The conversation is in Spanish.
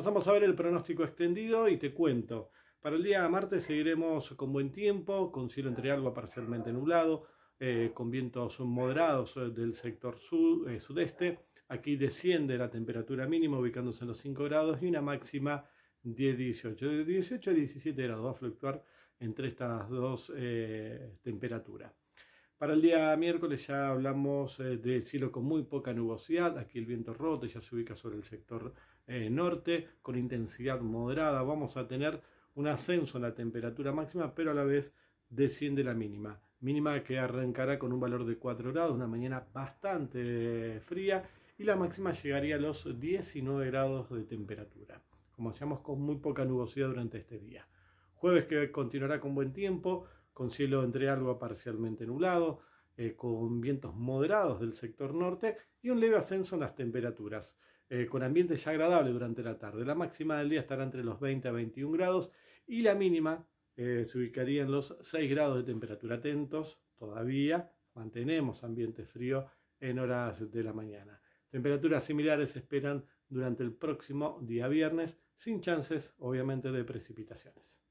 Pasamos a ver el pronóstico extendido y te cuento. Para el día martes seguiremos con buen tiempo, con cielo entre algo parcialmente nublado, eh, con vientos moderados eh, del sector eh, sudeste. Aquí desciende la temperatura mínima ubicándose en los 5 grados y una máxima 10-18. De 18 a 17 grados va a fluctuar entre estas dos temperaturas. Para el día miércoles ya hablamos eh, de del cielo con muy poca nubosidad, aquí el viento rote ya se ubica sobre el sector eh, norte con intensidad moderada, vamos a tener un ascenso en la temperatura máxima, pero a la vez desciende la mínima, mínima que arrancará con un valor de 4 grados, una mañana bastante eh, fría y la máxima llegaría a los 19 grados de temperatura, como decíamos, con muy poca nubosidad durante este día. Jueves que continuará con buen tiempo, con cielo entre algo parcialmente nublado, eh, con vientos moderados del sector norte y un leve ascenso en las temperaturas, eh, con ambiente ya agradable durante la tarde. La máxima del día estará entre los 20 a 21 grados y la mínima eh, se ubicaría en los 6 grados de temperatura. Atentos, todavía mantenemos ambiente frío en horas de la mañana. Temperaturas similares se esperan durante el próximo día viernes, sin chances, obviamente, de precipitaciones.